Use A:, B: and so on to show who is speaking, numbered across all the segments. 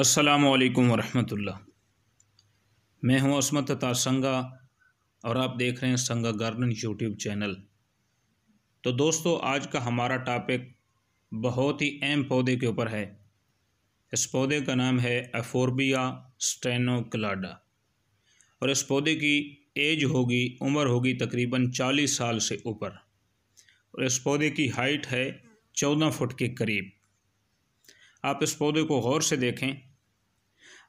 A: असलकम वरहमतुल्ला मैं हूं असमत तार संगा और आप देख रहे हैं संगा गार्डन यूट्यूब चैनल तो दोस्तों आज का हमारा टॉपिक बहुत ही अहम पौधे के ऊपर है इस पौधे का नाम है एफोरबिया स्टेनोक्लाडा और इस पौधे की एज होगी उम्र होगी तकरीबन चालीस साल से ऊपर और इस पौधे की हाइट है चौदह फुट के करीब आप इस पौधे को गौर से देखें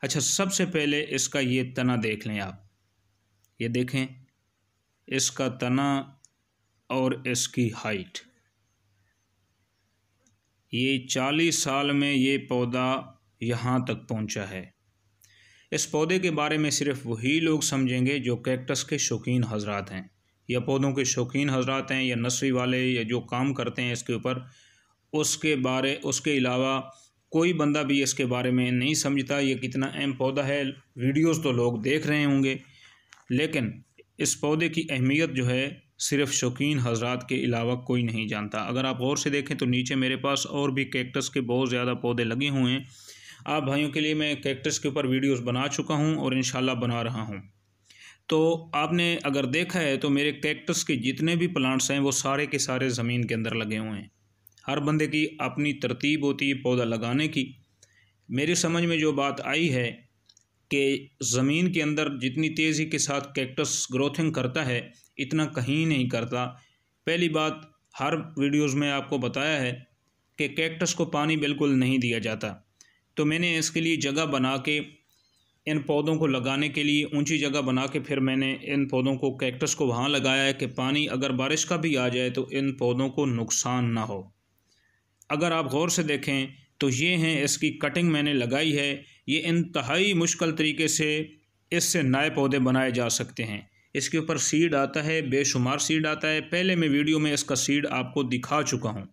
A: अच्छा सबसे पहले इसका ये तना देख लें आप ये देखें इसका तना और इसकी हाइट ये चालीस साल में ये पौधा यहाँ तक पहुँचा है इस पौधे के बारे में सिर्फ वही लोग समझेंगे जो कैक्टस के शौकीन हजरात हैं या पौधों के शौकीन हजरात हैं या नर्सरी वाले या जो काम करते हैं इसके ऊपर उसके बारे उसके अलावा कोई बंदा भी इसके बारे में नहीं समझता ये कितना अहम पौधा है वीडियोस तो लोग देख रहे होंगे लेकिन इस पौधे की अहमियत जो है सिर्फ शौकीन हजरात के अलावा कोई नहीं जानता अगर आप गौर से देखें तो नीचे मेरे पास और भी कैक्टस के बहुत ज़्यादा पौधे लगे हुए हैं आप भाइयों के लिए मैं कैक्टस के ऊपर वीडियोज़ बना चुका हूँ और इन बना रहा हूँ तो आपने अगर देखा है तो मेरे कैक्टस के जितने भी प्लांट्स हैं वो सारे के सारे ज़मीन के अंदर लगे हुए हैं हर बंदे की अपनी तरतीब होती है पौधा लगाने की मेरी समझ में जो बात आई है कि ज़मीन के अंदर जितनी तेज़ी के साथ कैक्टस ग्रोथिंग करता है इतना कहीं नहीं करता पहली बात हर वीडियोस में आपको बताया है कि कैक्टस को पानी बिल्कुल नहीं दिया जाता तो मैंने इसके लिए जगह बना के इन पौधों को लगाने के लिए ऊंची जगह बना के फिर मैंने इन पौधों को कैक्टस को वहाँ लगाया है कि पानी अगर बारिश का भी आ जाए तो इन पौधों को नुकसान ना हो अगर आप गौर से देखें तो ये हैं इसकी कटिंग मैंने लगाई है ये इंतहाई मुश्किल तरीके से इससे नए पौधे बनाए जा सकते हैं इसके ऊपर सीड आता है बेशुमार सीड आता है पहले मैं वीडियो में इसका सीड आपको दिखा चुका हूँ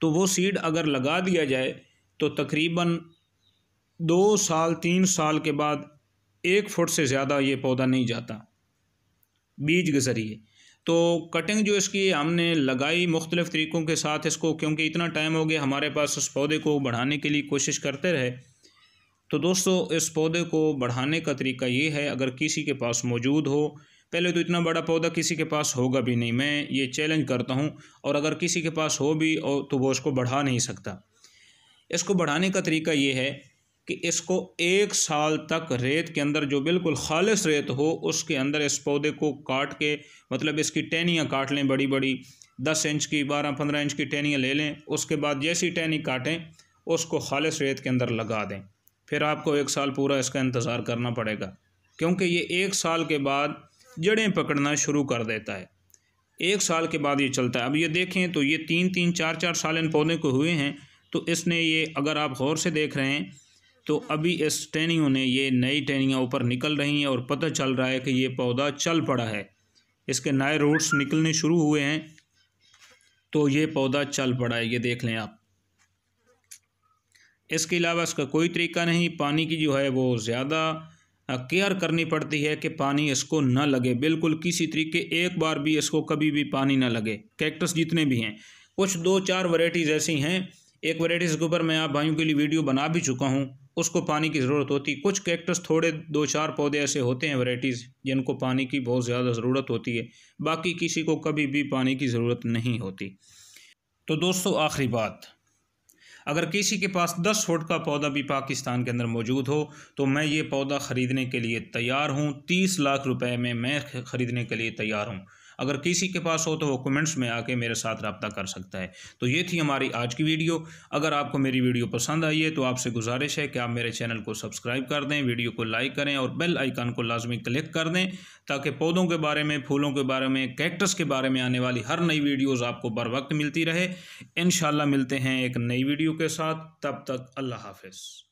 A: तो वो सीड अगर लगा दिया जाए तो तकरीबन दो साल तीन साल के बाद एक फुट से ज़्यादा ये पौधा नहीं जाता बीज के ज़रिए तो कटिंग जो इसकी हमने लगाई मुख्तलिफ़ तरीक़ों के साथ इसको क्योंकि इतना टाइम हो गया हमारे पास उस पौधे को बढ़ाने के लिए कोशिश करते रहे तो दोस्तों इस पौधे को बढ़ाने का तरीका ये है अगर किसी के पास मौजूद हो पहले तो इतना बड़ा पौधा किसी के पास होगा भी नहीं मैं ये चैलेंज करता हूँ और अगर किसी के पास हो भी तो वो उसको बढ़ा नहीं सकता इसको बढ़ाने का तरीका ये है कि इसको एक साल तक रेत के अंदर जो बिल्कुल खालिश रेत हो उसके अंदर इस पौधे को काट के मतलब इसकी टहनियाँ काट लें बड़ी बड़ी दस इंच की बारह पंद्रह इंच की टहनियाँ ले लें उसके बाद जैसी टहनी काटें उसको खालिश रेत के अंदर लगा दें फिर आपको एक साल पूरा इसका इंतज़ार करना पड़ेगा क्योंकि ये एक साल के बाद जड़ें पकड़ना शुरू कर देता है एक साल के बाद ये चलता है अब ये देखें तो ये तीन तीन चार चार साल इन पौधे को हुए हैं तो इसने ये अगर आप गौर से देख रहे हैं तो अभी इस टहनियों ने ये नई टहनियाँ ऊपर निकल रही हैं और पता चल रहा है कि ये पौधा चल पड़ा है इसके नए रूट्स निकलने शुरू हुए हैं तो ये पौधा चल पड़ा है ये देख लें आप इसके अलावा इसका कोई तरीका नहीं पानी की जो है वो ज़्यादा केयर करनी पड़ती है कि पानी इसको न लगे बिल्कुल किसी तरीके एक बार भी इसको कभी भी पानी ना लगे कैक्टस जितने भी हैं कुछ दो चार वराइटीज़ ऐसी हैं एक वैरायटी इसके ऊपर मैं आप भाइयों के लिए वीडियो बना भी चुका हूँ उसको पानी की ज़रूरत होती है कुछ कैक्टस थोड़े दो चार पौधे ऐसे होते हैं वेराइटीज़ जिनको पानी की बहुत ज़्यादा ज़रूरत होती है बाकी किसी को कभी भी पानी की ज़रूरत नहीं होती तो दोस्तों आखिरी बात अगर किसी के पास 10 फुट का पौधा भी पाकिस्तान के अंदर मौजूद हो तो मैं ये पौधा ख़रीदने के लिए तैयार हूँ 30 लाख रुपए में मैं ख़रीदने के लिए तैयार हूँ अगर किसी के पास हो तो वो कमेंट्स में आके मेरे साथ रबता कर सकता है तो ये थी हमारी आज की वीडियो अगर आपको मेरी वीडियो पसंद आई है तो आपसे गुजारिश है कि आप मेरे चैनल को सब्सक्राइब कर दें वीडियो को लाइक करें और बेल आइकान को लाजमी क्लिक कर दें ताकि पौधों के बारे में फूलों के बारे में कैक्टस के बारे में आने वाली हर नई वीडियोज़ आपको बर वक्त मिलती रहे इन मिलते हैं एक नई वीडियो के साथ तब तक अल्लाह हाफिज़